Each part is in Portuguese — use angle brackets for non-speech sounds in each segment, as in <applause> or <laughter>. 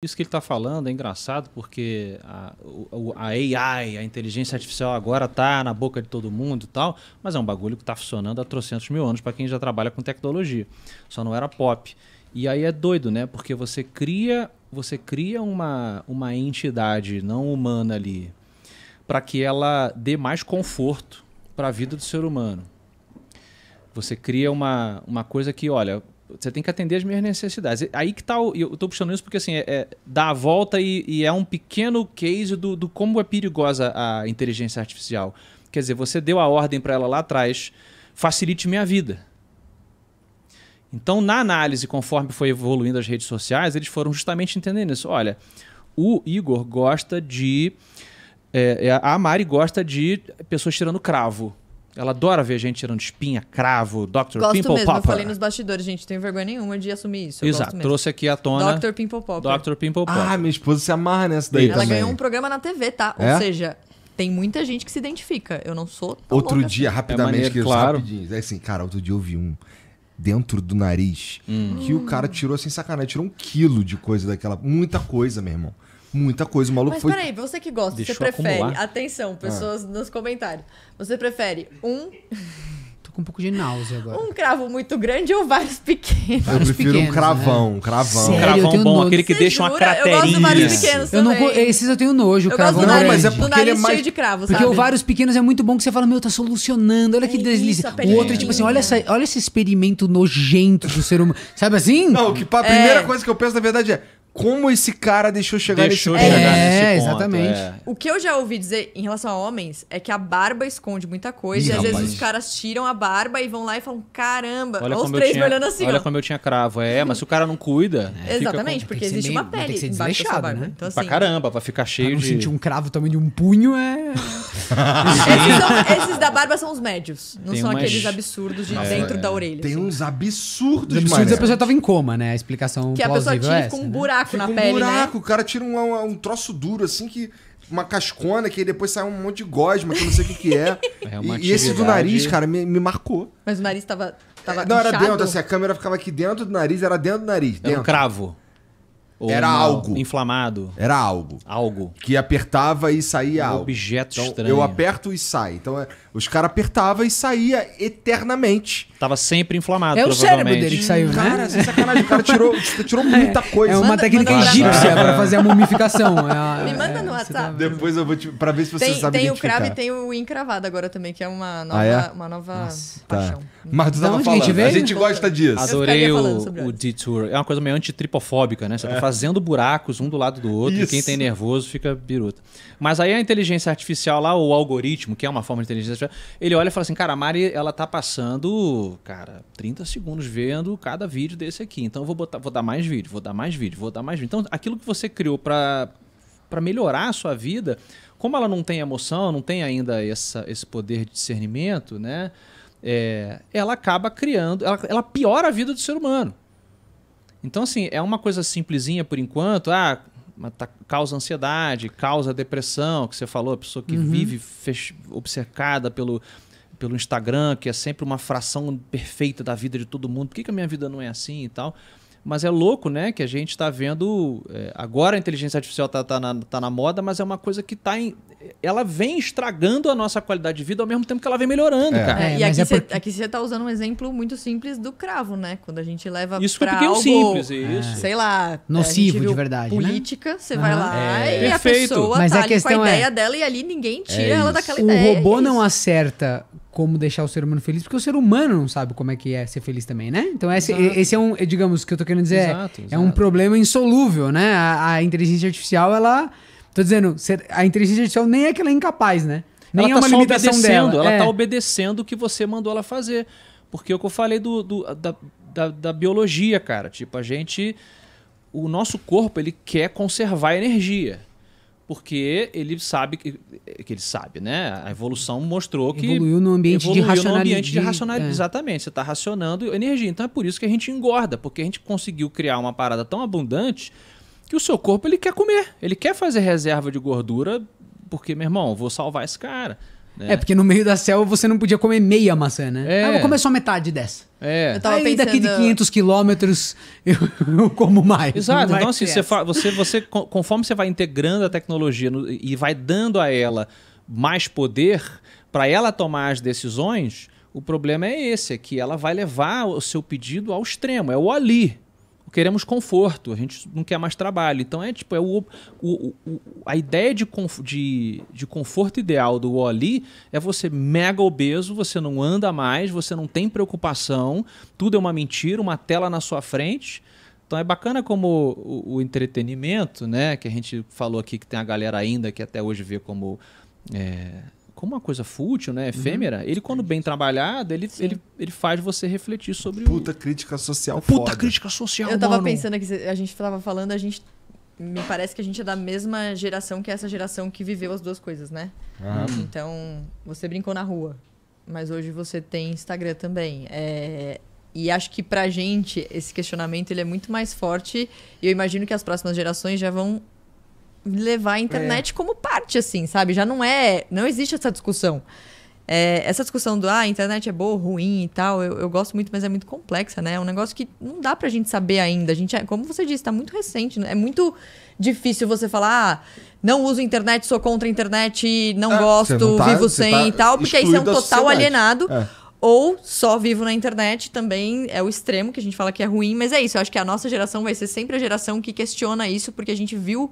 Isso que ele está falando é engraçado porque a, a, AI, a inteligência artificial, agora está na boca de todo mundo e tal, mas é um bagulho que está funcionando há trocentos mil anos para quem já trabalha com tecnologia. Só não era pop. E aí é doido, né? Porque você cria, você cria uma, uma entidade não humana ali para que ela dê mais conforto para a vida do ser humano. Você cria uma, uma coisa que, olha, você tem que atender as minhas necessidades. Aí que tá. O, eu estou puxando isso porque assim, é, é dá a volta e, e, é um pequeno case do, do, como é perigosa a inteligência artificial. Quer dizer, você deu a ordem para ela lá atrás, facilite minha vida. Então, na análise, conforme foi evoluindo as redes sociais, eles foram justamente entendendo isso. Olha, o Igor gosta de. É, é a Mari gosta de pessoas tirando cravo. Ela adora ver gente tirando espinha, cravo, Dr. Gosto Pimple mesmo, Popper. Eu falei nos bastidores, gente, não tenho vergonha nenhuma de assumir isso. Eu Exato, trouxe aqui à tona. Dr. Pimple Popper. Dr. Pimple ah, Popper. Ah, minha esposa se amarra nessa daí. Ela também. ganhou um programa na TV, tá? É? Ou seja, tem muita gente que se identifica. Eu não sou tão Outro dia, assim. rapidamente, é maneiro, claro. rapidinho. É assim, cara, outro dia eu vi um dentro do nariz hum. que o cara tirou assim, sacanagem, tirou um quilo de coisa daquela. Muita coisa, meu irmão. Muita coisa, o maluco Mas foi... peraí, você que gosta, você prefere... Acumular. Atenção, pessoas ah. nos comentários. Você prefere um... <laughs> Tô com um pouco de náusea agora. Um cravo muito grande ou vários pequenos? Eu prefiro pequenos, um cravão, né? cravão. Sério, cravão bom, nojo. aquele que você deixa jura? uma craterinha. Eu gosto de vários pequenos eu também. Não, esses eu tenho nojo, eu cravão gosto do é nariz, Não, mas é porque ele é mais... cheio de cravo, Porque o vários pequenos é muito bom que você fala, meu, tá solucionando, olha que deslize delícia. o outro tipo assim, olha, essa, olha esse experimento nojento do ser humano. Sabe assim? Não, que a é. primeira é. coisa que eu penso na verdade é como esse cara deixou chegar deixou nesse chegar é, nesse ponto. Exatamente. É. O que eu já ouvi dizer em relação a homens é que a barba esconde muita coisa. Ih, e às rapaz. vezes os caras tiram a barba e vão lá e falam: caramba, olha, olha os três tinha, olhando assim. Olha ó. como eu tinha cravo. É, mas se o cara não cuida. É. Exatamente, com... porque existe meio, uma pele. Tem que ser né? Então, assim, pra caramba, vai ficar cheio pra não de. sentir um cravo também de um punho é. <laughs> esses, são, esses, da barba são os médios. Não tem são umas... aqueles absurdos de dentro é. da orelha. Tem assim. uns absurdos, Os absurdos é a pessoa tava em coma, né? A explicação. Que a pessoa é tinha com um né? buraco buraco Fica na um pele, né? buraco, né? o cara tira um, um troço duro, assim, que uma cascona que aí depois sai um monte de gosma, que eu não sei o que, que é. <laughs> é e, e esse do nariz, cara, me, me marcou. Mas o nariz tava. tava não, inchado. era dentro, assim, a câmera ficava aqui dentro do nariz, era dentro do nariz. Dentro. Era um cravo. Ou era algo. Inflamado. Era algo. Algo. Que apertava e saía um algo. Objeto então, estranho. Eu aperto e sai. Então é, os caras apertavam e saía eternamente. Tava sempre inflamado. É o cérebro dele que saiu, cara, né? Cara, sacanagem. O cara tirou, <laughs> tipo, tirou muita coisa. É uma manda, técnica manda egípcia pra fazer a mumificação. É, Me manda é, no tá WhatsApp. Depois eu vou te. pra ver se você tem, sabe. Tem o cravo e tem o encravado agora também, que é uma nova, ah, é? Uma nova Nossa, tá. paixão. Tá. Mas tu tava falando. A gente, a gente gosta disso. Adorei o, o detour. É uma coisa meio antitripofóbica, né? Você tá é fazendo buracos um do lado do outro, Isso. e quem tem nervoso fica biruta. Mas aí a inteligência artificial lá, o algoritmo, que é uma forma de inteligência artificial, ele olha e fala assim, cara, a Mari, ela tá passando, cara, 30 segundos vendo cada vídeo desse aqui. Então eu vou botar, vou dar mais vídeo, vou dar mais vídeo, vou dar mais vídeo. Então aquilo que você criou para para melhorar a sua vida, como ela não tem emoção, não tem ainda essa, esse poder de discernimento, né? É, ela acaba criando, ela, ela piora a vida do ser humano. Então, assim, é uma coisa simplesinha por enquanto. Ah, tá, causa ansiedade, causa depressão, que você falou, a pessoa que uhum. vive obcecada pelo, pelo Instagram, que é sempre uma fração perfeita da vida de todo mundo. Por que, que a minha vida não é assim e tal? Mas é louco, né? Que a gente está vendo. É, agora a inteligência artificial está tá na, tá na moda, mas é uma coisa que está em. Ela vem estragando a nossa qualidade de vida ao mesmo tempo que ela vem melhorando, é. cara. É, e é, aqui você, é porque... está usando um exemplo muito simples do cravo, né? Quando a gente leva. Isso foi um simples, é. isso. Sei lá. Nocivo, de verdade. Né? Política, né? você vai lá e Perfeito. a pessoa mas tá a ali com a ideia dela e ali ninguém tira ela daquela o ideia. O robô não acerta como deixar o ser humano feliz, porque o ser humano não sabe como é que é ser feliz também, né? Então esse, esse é um, é, digamos, que eu tô querendo dizer, exato, é, exato. é um problema insolúvel, né? A, a, inteligência artificial, ela, tô dizendo, a inteligência artificial nem é que ela é incapaz, né? Nem ela é tá uma limitação dela. Ela tá é. tá obedecendo o que você mandou ela fazer, porque é o que eu falei do, do da, da, da biologia, cara, tipo a gente, o nosso corpo ele quer conservar energia porque ele sabe que, que, ele sabe, né? A evolução mostrou que evoluiu no ambiente evoluiu de racionalidade, no ambiente de racionalidade, é. exatamente. Você está racionando energia, então é por isso que a gente engorda, porque a gente conseguiu criar uma parada tão abundante que o seu corpo ele quer comer, ele quer fazer reserva de gordura, porque meu irmão, vou salvar esse cara. Né? É, porque no meio da selva você não podia comer meia maçã, né? É. Ah, vou comer só metade dessa. É. Eu tava Aí pensando... daqui de 500 quilômetros <laughs> eu, eu como mais. Exato. Então, assim, você, você, você, conforme você vai integrando a tecnologia no, e vai dando a ela mais poder para ela tomar as decisões, o problema é esse, é que ela vai levar o seu pedido ao extremo. É o ali queremos conforto, a gente não quer mais trabalho. Então é tipo, é o, o, o a ideia de, conf, de, de conforto ideal do Oli é você mega obeso, você não anda mais, você não tem preocupação, tudo é uma mentira, uma tela na sua frente. Então é bacana como o, o entretenimento, né, que a gente falou aqui que tem a galera ainda que até hoje vê como é, como uma coisa fútil, né? Uhum. Efêmera, uhum. ele, quando bem trabalhado, ele, ele, ele faz você refletir sobre Puta o... crítica social Puta foda. crítica social, Eu tava mano. pensando que a gente tava falando, a gente me parece que a gente é da mesma geração que essa geração que viveu as duas coisas, né? Uhum. Então, você brincou na rua, mas hoje você tem Instagram também. É... E acho que pra gente esse questionamento ele é muito mais forte e eu imagino que as próximas gerações já vão levar a internet é. como parte assim, sabe? Já não é. Não existe essa discussão. É, essa discussão do ah, a internet é boa ou ruim e tal, eu, eu, gosto muito, mas é muito complexa, né? É um negócio que não dá pra gente saber ainda. A gente, é, como você disse, tá muito recente. Né? É muito difícil você falar, ah, não uso internet, sou contra a internet, não é, gosto, não tá, vivo sem tá e tal, porque aí você é um total alienado. É. Ou só vivo na internet também é o extremo que a gente fala que é ruim, mas é isso. Eu acho que a nossa geração vai ser sempre a geração que questiona isso, porque a gente viu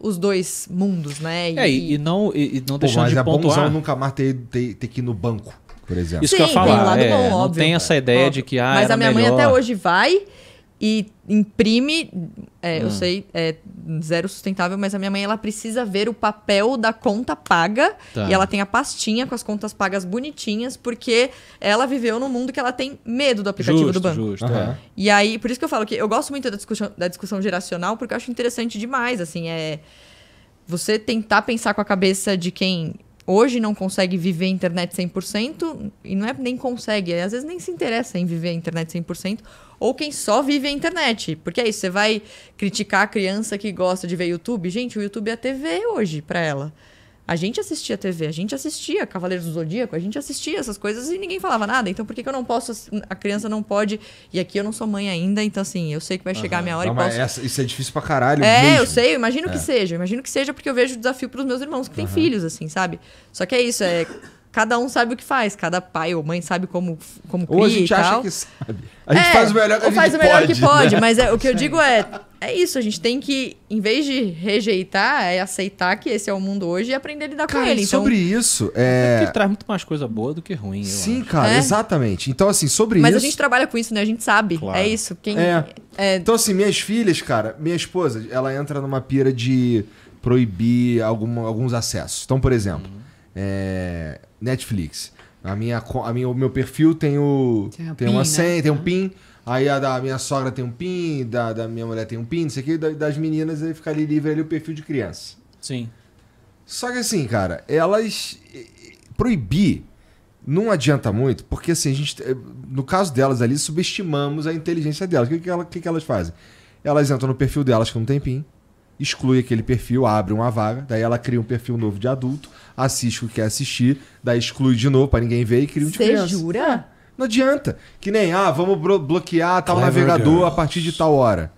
os dois mundos, né? E, é, e, e não, e, e não Pô, deixando mas de é pontuar. nunca mais ter, ter, ter que ir no banco, por exemplo. Isso Sim, que eu ia falar. Tem um lado é, bom, óbvio, não tem essa ideia óbvio. de que, ah, Mas a minha melhor. mãe até hoje vai e imprime, é, hum. eu ah. sei, é zero sustentável, mas a minha mãe ela precisa ver o papel da conta paga tá. e ela tem a pastinha com as contas pagas bonitinhas porque ela viveu num mundo que ela tem medo do aplicativo justo, do banco. Justo, uhum. E aí, por isso que eu falo que eu gosto muito da discussão, da discussão geracional porque eu acho interessante demais, assim, é você tentar pensar com a cabeça de quem hoje não consegue viver a internet 100%, e não é nem consegue, às vezes nem se interessa em viver a internet 100%, ou quem só vive a internet. Porque é isso, você vai criticar a criança que gosta de ver YouTube? Gente, o YouTube é a TV hoje para ela. A gente assistia TV, a gente assistia Cavaleiros do Zodíaco, a gente assistia essas coisas e ninguém falava nada. Então por que, que eu não posso, a criança não pode. E aqui eu não sou mãe ainda, então assim, eu sei que vai uhum. chegar a minha hora não, e posso. Essa, isso é difícil pra caralho. É, mesmo. eu sei, eu imagino é. que seja. Imagino que seja porque eu vejo o desafio pros meus irmãos que têm uhum. filhos, assim, sabe? Só que é isso, é. cada um sabe o que faz, cada pai ou mãe sabe como como cria ou a gente acha que sabe. A gente é, faz o melhor que gente faz o melhor pode, que pode, né? mas é, o que eu digo é é isso, a gente tem que, em vez de rejeitar, é aceitar que esse é o mundo hoje e aprender a lidar cara, com ele. Então, sobre isso. É, é... Ele traz muito mais coisa boa do que ruim. Sim, cara, é? exatamente. Então, assim, sobre Mas isso. Mas a gente trabalha com isso, né? A gente sabe. É claro. É isso. Quem... É. É... Então, assim, minhas filhas, cara, minha esposa, ela entra numa pira de proibir algum, alguns acessos. Então, por exemplo, uhum. É, Netflix. A minha, a minha, o meu perfil tem o. Tem, tem uma né? senha, tem um uhum. PIN. Aí a da minha sogra tem um PIN, da, da minha mulher tem um PIN, não sei o quê, das meninas aí fica ali livre ali o perfil de criança. Sim. Só que assim, cara, elas. Proibir não adianta muito, porque assim, a gente, eh, no caso delas ali, subestimamos a inteligência delas. O que, que, ela, que, que elas fazem? Elas entram no perfil delas que não tem PIN, exclui aquele perfil, abre uma vaga, daí ela cria um perfil novo de adulto, assiste o que quer assistir, daí exclui de novo para ninguém ver e cria um de Cê criança. Você jura? Não adianta. Que nem, ah, vamos bloquear tal Clever navegador a partir de tal hora.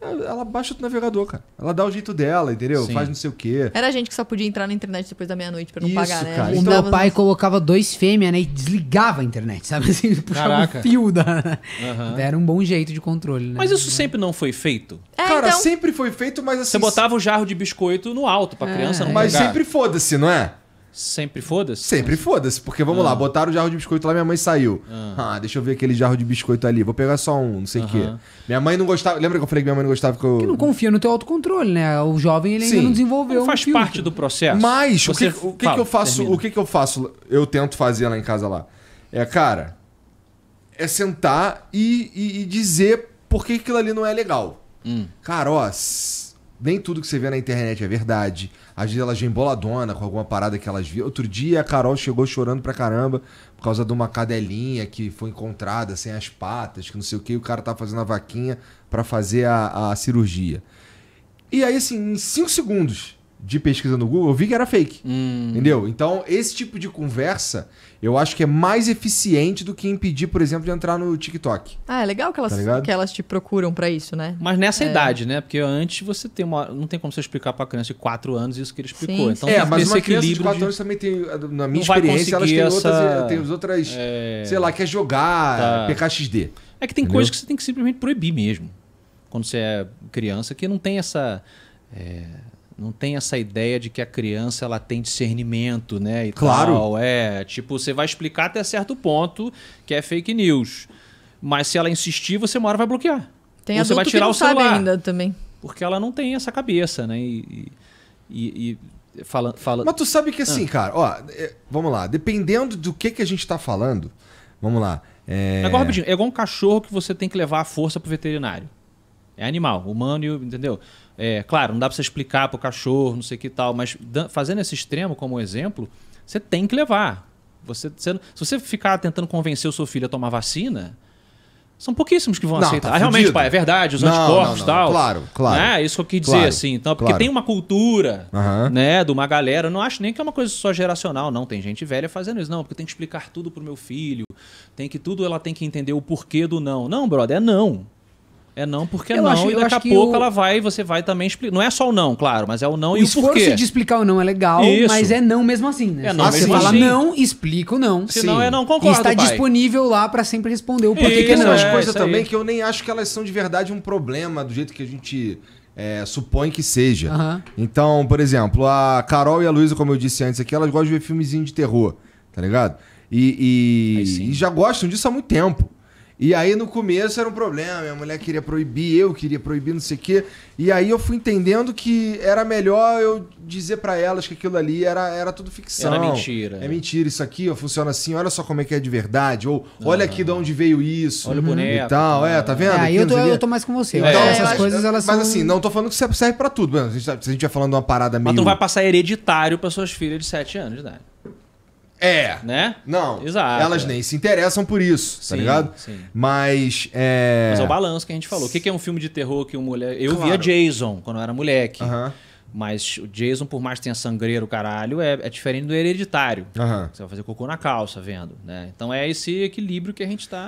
Ela baixa o navegador, cara. Ela dá o jeito dela, entendeu? Sim. Faz não sei o quê. Era gente que só podia entrar na internet depois da meia-noite pra não Isso, pagar, né? Cara. O então, meu pai colocava dois fêmeas, né? E desligava a internet, sabe? Assim, puxava fio da. Uhum. Era um bom jeito de controle, né? Mas isso sempre não foi feito. É, cara, então... sempre foi feito, mas assim. Você botava o jarro de biscoito no alto pra é, criança não é. Mas sempre foda-se, não é? Sempre foda-se? Sempre foda-se, porque vamos ah. lá, botaram o jarro de biscoito lá, minha mãe saiu. Ah. ah. deixa eu ver aquele jarro de biscoito ali, vou pegar só um, não sei o uh -huh. quê. Minha mãe não gostava, lembra que eu falei que minha mãe não gostava que eu... Que não confia no teu autocontrole, né? O jovem, ele Sim. ainda não desenvolveu não faz um parte do processo. Mas, Você... o, que, o que, Fala, que eu faço, o que que eu faço, eu tento fazer lá em casa lá? É, cara, é sentar e, e, e dizer por que aquilo ali não é legal. Hum. Cara, ó nem tudo que você vê na internet é verdade. Às vezes elas vêm boladona com alguma parada que elas viram. Outro dia a Carol chegou chorando pra caramba por causa de uma cadelinha que foi encontrada sem as patas, que não sei o que, e o cara tá fazendo a vaquinha para fazer a, a cirurgia. E aí, assim, em 5 segundos, de pesquisa no Google, eu vi que era fake. Hum. Entendeu? Então, esse tipo de conversa, eu acho que é mais eficiente do que impedir, por exemplo, de entrar no TikTok. Ah, é legal que elas, tá que elas te procuram para isso, né? Mas nessa é. idade, né? Porque antes você tem uma. Não tem como você explicar pra criança de 4 anos isso que ele explicou. Sim. Então, é, mas uma criança de 4 de... anos também tem. Na minha experiência, elas têm essa... outras. Tem as outras é... Sei lá, quer jogar, tá. PKXD. É que tem entendeu? coisas que você tem que simplesmente proibir mesmo. Quando você é criança, que não tem essa. É não tem essa ideia de que a criança ela tem discernimento, né? E claro. Tal. É, tipo, você vai explicar até certo ponto que é fake news. Mas se ela insistir, você mora vai bloquear. Tem Ou você vai tirar que não o celular. sabe ainda também. Porque ela não tem essa cabeça, né? E, e, e fala, fala. Mas tu sabe que assim, ah. cara, ó, é, vamos lá, dependendo do que, que a gente tá falando, vamos lá. É... é Agora rapidinho, é igual um cachorro que você tem que levar a força pro veterinário. É animal, humano, entendeu? É, claro, não dá para você explicar para o cachorro, não sei que tal, mas fazendo esse extremo como exemplo, você tem que levar. Você, você, se você ficar tentando convencer o seu filho a tomar vacina, são pouquíssimos que vão não, tá aceitar. Tá ah, realmente, pai, é verdade, os não, anticorpos e tal. Claro, claro. Né? É isso que eu quis dizer, claro, assim. Então, porque claro. tem uma cultura, uhum. né, de uma galera. Eu não acho nem que é uma coisa só geracional, não. Tem gente velha fazendo isso, não, porque tem que explicar tudo pro meu filho. Tem que tudo, ela tem que entender o porquê do não. Não, brother, é não. É não porque é eu não, acho, e daqui a pouco ela vai, você vai também explicar. Não é só o não, claro, mas é o não o e o esforço de explicar o não é legal, Isso. mas é não mesmo assim, né? É não ah, você fala assim. não, explica o não. Se não é não, concordo, E está pai. disponível lá para sempre responder o porquê que é não. Tem é, coisa também aí. que eu nem acho que elas são de verdade um problema do jeito que a gente... É, supõe que seja. Então, por exemplo, a Carol e a Luísa, como eu disse antes aqui, elas gostam de ver filmezinho de terror, tá ligado? E, e, e já gostam disso há muito tempo. E aí no começo era um problema, minha mulher queria proibir, eu queria proibir, não sei o quê. E aí eu fui entendendo que era melhor eu dizer para elas que aquilo ali era, era tudo ficção. Era mentira. É né? mentira, isso aqui ó, funciona assim, olha só como é que é de verdade. Ou olha ah. aqui de onde veio isso. Olha o uhum. boneco. E tal, tá. é, tá vendo? É, aí eu tô, eu tô mais com você. É. Então, é, essas coisas elas Mas são... assim, não tô falando que serve pra tudo, tá, Se a gente estiver falando uma parada meio... Mas tu vai passar hereditário para suas filhas de 7 anos de né? idade. É. Né? Não. Exato. Elas nem se interessam por isso, tá sim, tá ligado? Sim. Mas. É... Mas é o balanço que a gente falou. O que é um filme de terror que uma mulher. Eu claro. via Jason quando eu era moleque. Mas o Jason, por mais que tenha sangreiro, caralho, é, é diferente do hereditário. Uhum. Você vai fazer cocô na calça vendo, né? Então é esse equilíbrio que a gente tá.